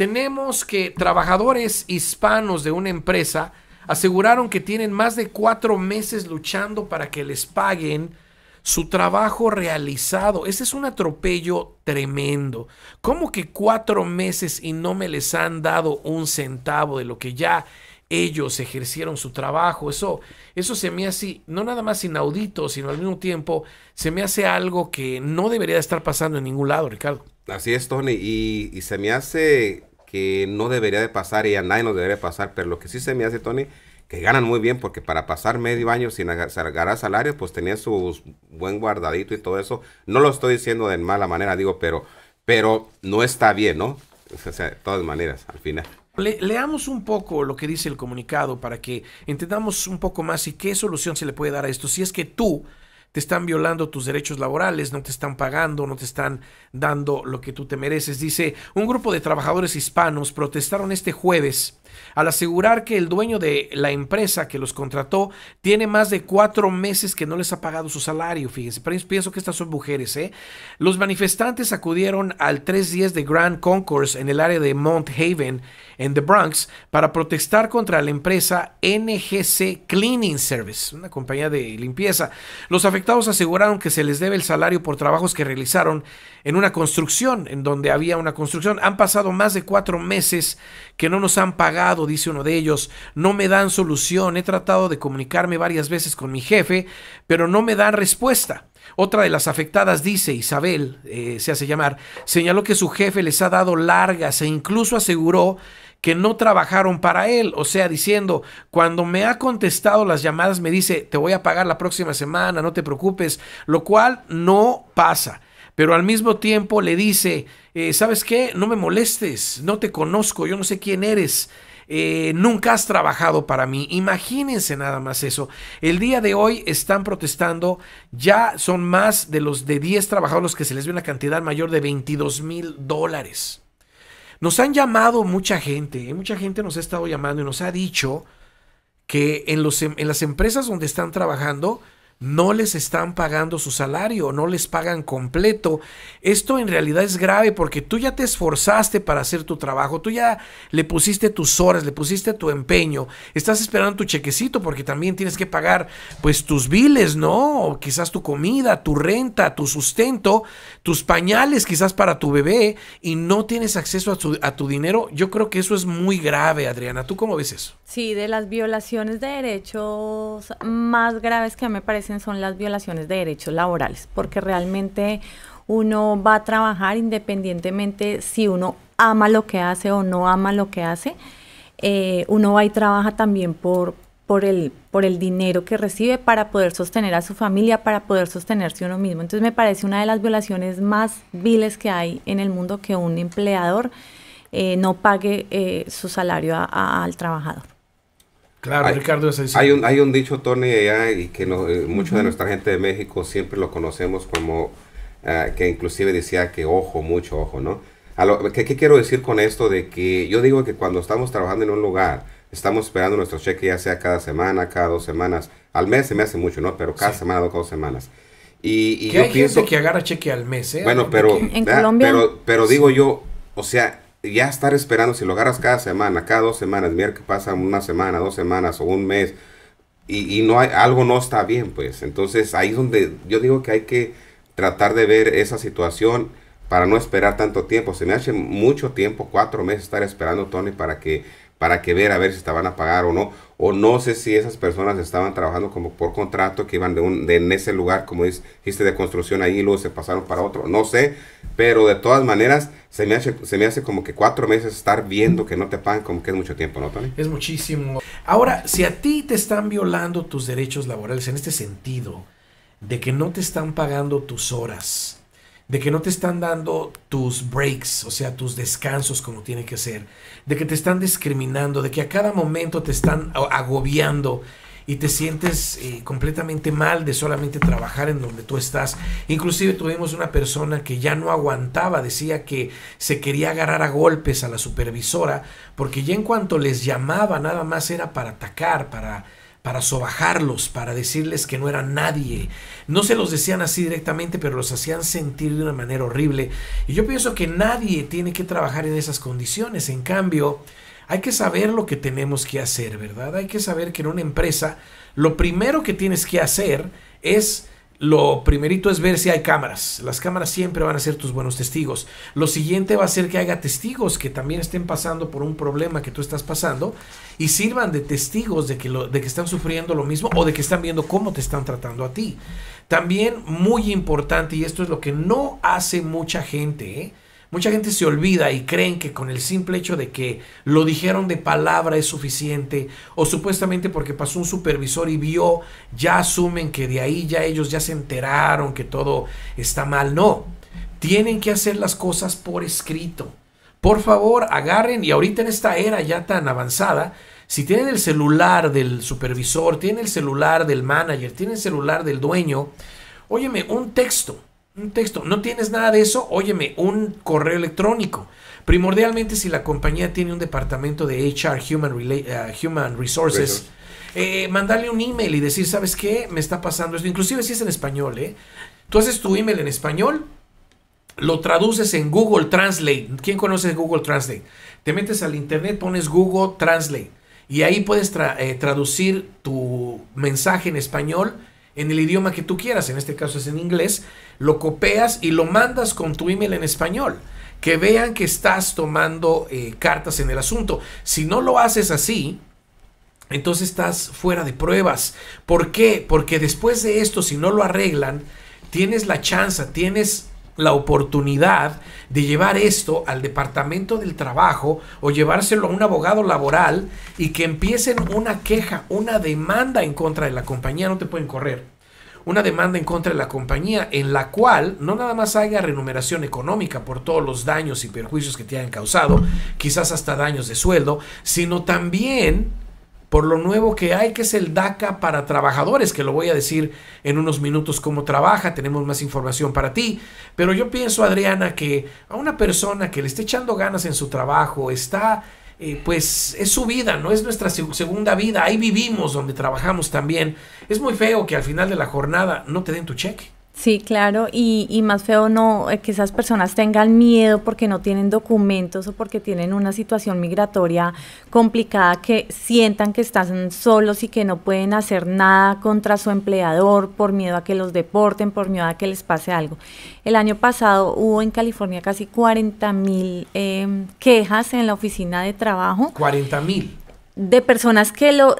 tenemos que trabajadores hispanos de una empresa aseguraron que tienen más de cuatro meses luchando para que les paguen su trabajo realizado. Ese es un atropello tremendo. ¿Cómo que cuatro meses y no me les han dado un centavo de lo que ya ellos ejercieron su trabajo. Eso, eso se me hace, no nada más inaudito, sino al mismo tiempo se me hace algo que no debería estar pasando en ningún lado, Ricardo. Así es, Tony, y, y se me hace que no debería de pasar y a nadie nos debería pasar, pero lo que sí se me hace, Tony, que ganan muy bien, porque para pasar medio año sin agarrar salarios, pues tenían su buen guardadito y todo eso. No lo estoy diciendo de mala manera, digo, pero, pero no está bien, ¿no? O sea, de todas maneras, al final. leamos un poco lo que dice el comunicado para que entendamos un poco más y qué solución se le puede dar a esto. Si es que tú te están violando tus derechos laborales, no te están pagando, no te están dando lo que tú te mereces. Dice, un grupo de trabajadores hispanos protestaron este jueves al asegurar que el dueño de la empresa que los contrató tiene más de cuatro meses que no les ha pagado su salario, fíjense, pero pienso que estas son mujeres, ¿eh? Los manifestantes acudieron al 310 de Grand Concourse en el área de Mount Haven, en The Bronx, para protestar contra la empresa NGC Cleaning Service, una compañía de limpieza. Los afectados afectados aseguraron que se les debe el salario por trabajos que realizaron en una construcción, en donde había una construcción. Han pasado más de cuatro meses que no nos han pagado, dice uno de ellos. No me dan solución. He tratado de comunicarme varias veces con mi jefe, pero no me dan respuesta. Otra de las afectadas dice, Isabel, eh, se hace llamar, señaló que su jefe les ha dado largas e incluso aseguró que no trabajaron para él. O sea, diciendo, cuando me ha contestado las llamadas me dice, te voy a pagar la próxima semana, no te preocupes, lo cual no pasa. Pero al mismo tiempo le dice, eh, ¿sabes qué? No me molestes, no te conozco, yo no sé quién eres. Eh, nunca has trabajado para mí. Imagínense nada más eso. El día de hoy están protestando, ya son más de los de 10 trabajadores que se les ve una cantidad mayor de 22 mil dólares. Nos han llamado mucha gente, ¿eh? mucha gente nos ha estado llamando y nos ha dicho que en, los, em, en las empresas donde están trabajando, no les están pagando su salario, no les pagan completo. Esto en realidad es grave porque tú ya te esforzaste para hacer tu trabajo, tú ya le pusiste tus horas, le pusiste tu empeño, estás esperando tu chequecito porque también tienes que pagar pues tus biles, ¿no? quizás tu comida, tu renta, tu sustento, tus pañales quizás para tu bebé y no tienes acceso a tu, dinero. Yo creo que eso es muy grave, Adriana. ¿Tú cómo ves eso? Sí, de las violaciones de derechos más graves que me parece son las violaciones de derechos laborales, porque realmente uno va a trabajar independientemente si uno ama lo que hace o no ama lo que hace, eh, uno va y trabaja también por, por, el, por el dinero que recibe para poder sostener a su familia, para poder sostenerse uno mismo. Entonces me parece una de las violaciones más viles que hay en el mundo que un empleador eh, no pague eh, su salario al trabajador. Claro, Ricardo es así. Hay un, hay un dicho, Tony, allá, y que no, eh, mucha de nuestra gente de México siempre lo conocemos como, ah, que inclusive decía que ojo, mucho ojo, ¿no? A ¿qué, quiero decir con esto? De que yo digo que cuando estamos trabajando en un lugar, estamos esperando nuestro cheque ya sea cada semana, cada dos semanas, al mes se me hace mucho, ¿no? Pero cada semana cada dos semanas. Y, ¿Qué yo hay pienso que agarra cheque al mes, ¿eh? Bueno, pero, ¿En Colombia? pero, pero digo yo, o sea, ya estar esperando, si lo agarras cada semana, cada dos semanas, mira que pasa una semana, dos semanas o un mes, y, y, no hay, algo no está bien, pues. Entonces ahí es donde yo digo que hay que tratar de ver esa situación para no esperar tanto tiempo. Se me hace mucho tiempo, cuatro meses, estar esperando, Tony, para que para que ver a ver si estaban a pagar o no. O no sé si esas personas estaban trabajando como por contrato, que iban de, un, en ese lugar, como dijiste, de construcción ahí, y luego se pasaron para otro. No sé, pero de todas maneras, se me, hace, se me hace como que cuatro meses estar viendo que no te pagan, como que es mucho tiempo, ¿no, Tony? Es muchísimo. Ahora, si a ti te están violando tus derechos laborales en este sentido, de que no te están pagando tus horas, de que no te están dando tus breaks, o sea, tus descansos como tiene que ser, de que te están discriminando, de que a cada momento te están agobiando y te sientes eh, completamente mal de solamente trabajar en donde tú estás. Inclusive tuvimos una persona que ya no aguantaba, decía que se quería agarrar a golpes a la supervisora, porque ya en cuanto les llamaba nada más era para atacar, para para sobajarlos, para decirles que no era nadie. No se los decían así directamente, pero los hacían sentir de una manera horrible. Y yo pienso que nadie tiene que trabajar en esas condiciones. En cambio, hay que saber lo que tenemos que hacer, ¿verdad? Hay que saber que en una empresa lo primero que tienes que hacer es lo primerito es ver si hay cámaras. Las cámaras siempre van a ser tus buenos testigos. Lo siguiente va a ser que haya testigos que también estén pasando por un problema que tú estás pasando y sirvan de testigos de que, lo, de que están sufriendo lo mismo o de que están viendo cómo te están tratando a ti. También muy importante, y esto es lo que no hace mucha gente, ¿eh? Mucha gente se olvida y creen que con el simple hecho de que lo dijeron de palabra es suficiente o supuestamente porque pasó un supervisor y vio, ya asumen que de ahí ya ellos ya se enteraron que todo está mal. No, tienen que hacer las cosas por escrito. Por favor, agarren y ahorita en esta era ya tan avanzada, si tienen el celular del supervisor, tienen el celular del manager, tienen el celular del dueño, óyeme, un texto un texto. No tienes nada de eso, óyeme, un correo electrónico. Primordialmente si la compañía tiene un departamento de HR, eh, Human, Resources. Eh, mandarle un email y decir, ¿sabes qué? Me está pasando esto. Inclusive si es en español, ¿eh? Tú haces tu email en español, lo traduces en Google Translate. ¿Quién conoce Google Translate? Te metes al internet, pones Google Translate y ahí puedes eh, traducir tu mensaje en español en el idioma que tú quieras, en este caso es en inglés, lo copias y lo mandas con tu email en español. Que vean que estás tomando eh, cartas en el asunto. Si no lo haces así, entonces estás fuera de pruebas. ¿Por qué? Porque después de esto, si no lo arreglan, tienes la chance, tienes la oportunidad de llevar esto al departamento del trabajo o llevárselo a un abogado laboral y que empiecen una queja, una demanda en contra de la compañía, no te pueden correr. Una demanda en contra de la compañía en la cual no nada más haya remuneración económica por todos los daños y perjuicios que te hayan causado, quizás hasta daños de sueldo, sino también por lo nuevo que hay, que es el DACA para trabajadores, que lo voy a decir en unos minutos cómo trabaja, tenemos más información para ti. Pero yo pienso, Adriana, que a una persona que le esté echando ganas en su trabajo, está, eh, pues es su vida, no es nuestra segunda vida, ahí vivimos donde trabajamos también. Es muy feo que al final de la jornada no te den tu cheque. Sí, claro, y, y, más feo no eh, que esas personas tengan miedo porque no tienen documentos o porque tienen una situación migratoria complicada, que sientan que están solos y que no pueden hacer nada contra su empleador por miedo a que los deporten, por miedo a que les pase algo. El año pasado hubo en California casi 40 mil em, quejas en la oficina de trabajo. 40 mil. De personas que, lo,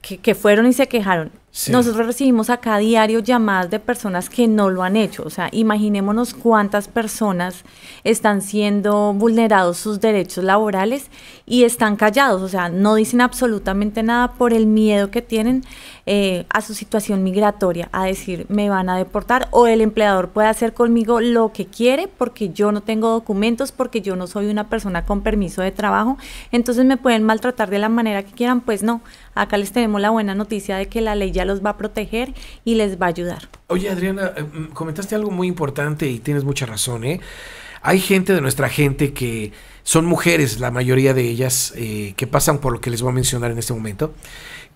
que fueron y se quejaron nosotros recibimos acá a diario llamadas de personas que no lo han hecho. O sea, imaginémonos cuántas personas están siendo vulnerados sus derechos laborales y están callados. O sea, no dicen absolutamente nada por el miedo que tienen eh, a su situación migratoria, a decir me van a deportar o el empleador puede hacer conmigo lo que quiere porque yo no tengo documentos, porque yo no soy una persona con permiso de trabajo, entonces me pueden maltratar de la manera que quieran, pues no, acá les tenemos la buena noticia de que la ley ya los va a proteger y les va a ayudar. Oye Adriana, eh, mm, comentaste algo muy importante y tienes mucha razón, ¿eh? Hay gente de nuestra gente que son mujeres, la mayoría de ellas, eh, que pasan por lo que les voy a mencionar en este momento,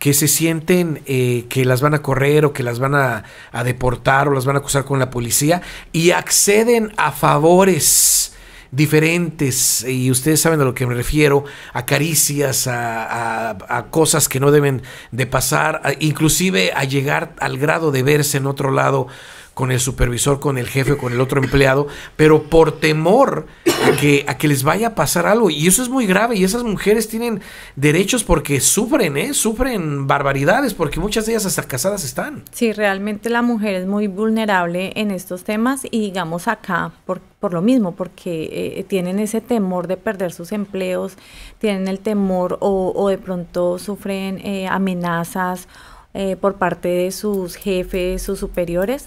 que se sienten eh, que las van a correr o que las van a, deportar o las van a acusar con la policía y acceden a favores diferentes, y ustedes saben a lo que me refiero, a caricias, a, a cosas que no deben de pasar, inclusive a llegar al grado de verse en otro lado con el supervisor, con el jefe, con el otro empleado, pero por temor a que, a que les vaya a pasar algo. Y eso es muy grave. Y esas mujeres tienen derechos porque sufren, ¿eh? Sufren barbaridades, porque muchas de ellas hasta casadas están. Sí, realmente la mujer es muy vulnerable en estos temas y digamos acá, por, por lo mismo, porque eh, tienen ese temor de perder sus empleos, tienen el temor o, de pronto sufren eh, amenazas eh, por parte de sus jefes, sus superiores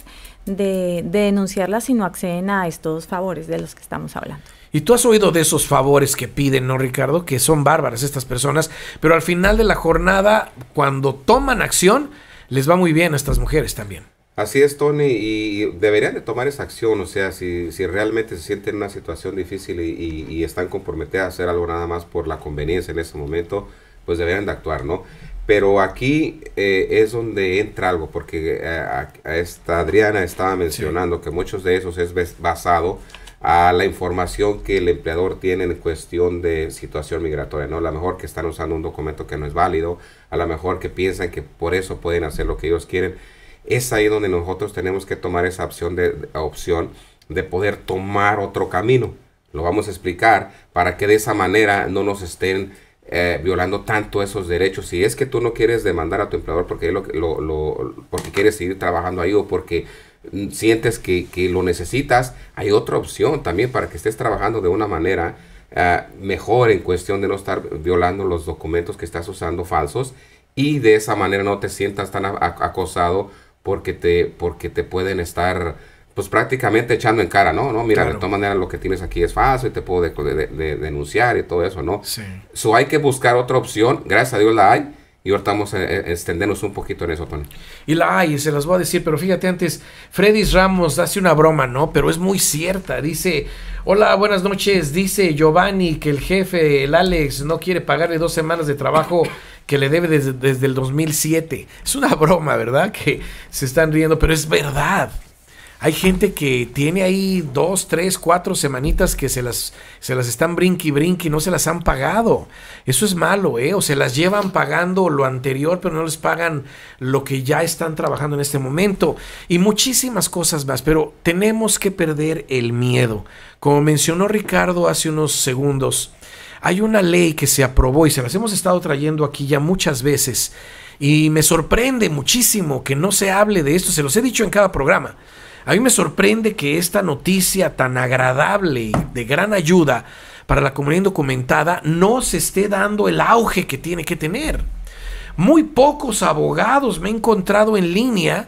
de, de denunciarlas si no acceden a estos favores de los que estamos hablando. Y tú has oído de esos favores que piden, ¿no, Ricardo? Que son bárbaras estas personas, pero al final de la jornada, cuando toman acción, les va muy bien a estas mujeres también. Así es, Tony, y deberían de tomar esa acción, o sea, si, realmente se sienten en una situación difícil y, y, están comprometidas a hacer algo nada más por la conveniencia en ese momento, pues deberían de actuar, ¿no? Pero aquí eh, es donde entra algo, porque eh, esta Adriana estaba mencionando que muchos de esos es basado a la información que el empleador tiene en cuestión de situación migratoria, ¿no? A lo mejor que están usando un documento que no es válido, a lo mejor que piensan que por eso pueden hacer lo que ellos quieren. Es ahí donde nosotros tenemos que tomar esa opción de opción de poder tomar otro camino. Lo vamos a explicar para que de esa manera no nos estén eh, violando tanto esos derechos. Si es que tú no quieres demandar a tu empleador porque, lo, porque quieres seguir trabajando ahí o porque mm, sientes que, lo necesitas, hay otra opción también para que estés trabajando de una manera ah, mejor en cuestión de no estar violando los documentos que estás usando falsos y de esa manera no te sientas tan acosado porque te, porque te pueden estar pues prácticamente echando en cara, ¿no? No, mira, de todas maneras lo que tienes aquí es fácil, te puedo denunciar y todo eso, ¿no? Sí. So hay que buscar otra opción, gracias a Dios la hay, y ahorita vamos a extendernos un poquito en eso, Tony. Y la hay, se las voy a decir, pero fíjate antes, Freddy Ramos hace una broma, ¿no? Pero es muy cierta. Dice, hola, buenas noches. Dice Giovanni que el jefe, el Alex, no quiere pagarle dos semanas de trabajo que le debe desde, desde el 2007. Es una broma, ¿verdad? Que se están riendo, pero es verdad. Hay gente que tiene ahí dos, tres, cuatro semanitas que se las, se las están brinqui brinqui, no se las han pagado. Eso es malo, ¿eh? O se las llevan pagando lo anterior, pero no les pagan lo que ya están trabajando en este momento. Y muchísimas cosas más, pero tenemos que perder el miedo. Como mencionó Ricardo hace unos segundos, hay una ley que se aprobó y se las hemos estado trayendo aquí ya muchas veces. Y me sorprende muchísimo que no se hable de esto, se los he dicho en cada programa. A mí me sorprende que esta noticia tan agradable y de gran ayuda para la comunidad indocumentada no se esté dando el auge que tiene que tener. Muy pocos abogados me he encontrado en línea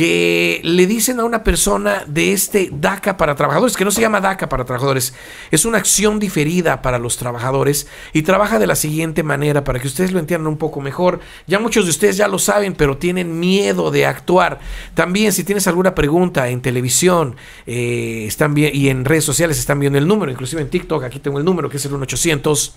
que le dicen a una persona de este DACA para trabajadores, que no se llama DACA para trabajadores, es una acción diferida para los trabajadores y trabaja de la siguiente manera para que ustedes lo entiendan un poco mejor. Ya muchos de ustedes ya lo saben, pero tienen miedo de actuar. También si tienes alguna pregunta en televisión eh, están bien, y en redes sociales están viendo el número, inclusive en TikTok, aquí tengo el número que es el 1800.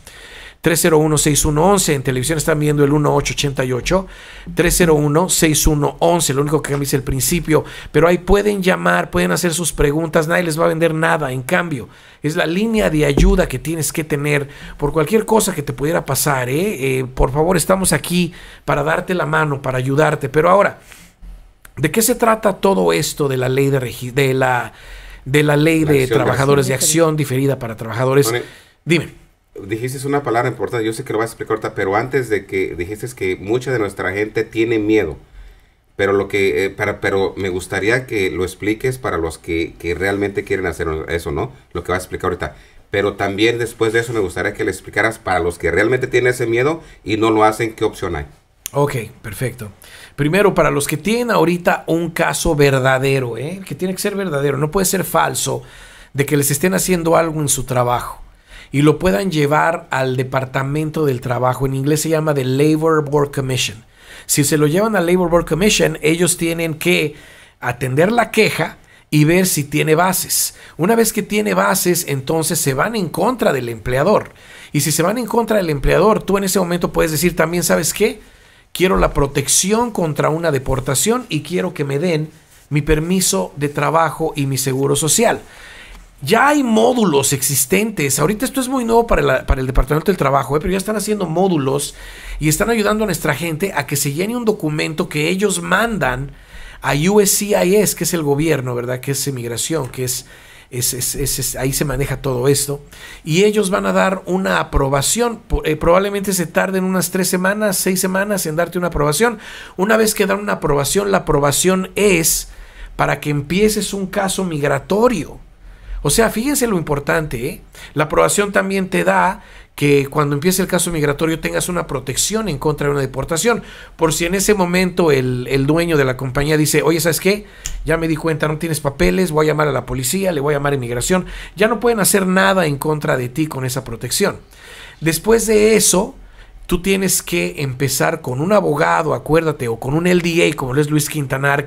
301-6111. En televisión están viendo el 1888. 301-6111. Lo único que cambia es el principio. Pero ahí pueden llamar, pueden hacer sus preguntas. Nadie les va a vender nada. En cambio, es la línea de ayuda que tienes que tener por cualquier cosa que te pudiera pasar. ¿eh? Eh, por favor, estamos aquí para darte la mano, para ayudarte. Pero ahora, ¿de qué se trata todo esto de la ley de, de la de la ley de trabajadores de acción, diferida para trabajadores. Dime dijiste una palabra importante, yo sé que lo vas a explicar ahorita, pero antes de que dijiste que mucha de nuestra gente tiene miedo. Pero lo que eh, para, pero me gustaría que lo expliques para los que, que, realmente quieren hacer eso, ¿no? Lo que vas a explicar ahorita. Pero también después de eso me gustaría que le explicaras para los que realmente tienen ese miedo y no lo hacen, ¿qué opción hay? Ok, perfecto. Primero, para los que tienen ahorita un caso verdadero, ¿eh? que tiene que ser verdadero, no puede ser falso, de que les estén haciendo algo en su trabajo y lo puedan llevar al Departamento del Trabajo. En inglés se llama The Labor Board Commission. Si se lo llevan al Labor Board Commission, ellos tienen que atender la queja y ver si tiene bases. Una vez que tiene bases, entonces se van en contra del empleador. Y si se van en contra del empleador, tú en ese momento puedes decir también, ¿sabes qué? Quiero la protección contra una deportación y quiero que me den mi permiso de trabajo y mi seguro social. Ya hay módulos existentes. Ahorita esto es muy nuevo para, el Departamento del Trabajo, ¿eh? pero ya están haciendo módulos y están ayudando a nuestra gente a que se llene un documento que ellos mandan a USCIS, que es el gobierno, ¿verdad? Que es inmigración, que es, ahí se maneja todo esto. Y ellos van a dar una aprobación. Eh, probablemente se tarden unas tres semanas, seis semanas en darte una aprobación. Una vez que dan una aprobación, la aprobación es para que empieces un caso migratorio. O sea, fíjense lo importante, ¿eh? la aprobación también te da que cuando empiece el caso migratorio tengas una protección en contra de una deportación. Por si en ese momento el, el, dueño de la compañía dice, oye, ¿sabes qué? Ya me di cuenta, no tienes papeles, voy a llamar a la policía, le voy a llamar a inmigración. Ya no pueden hacer nada en contra de ti con esa protección. Después de eso, tú tienes que empezar con un abogado, acuérdate, o con un LDA, como lo es Luis Quintanar,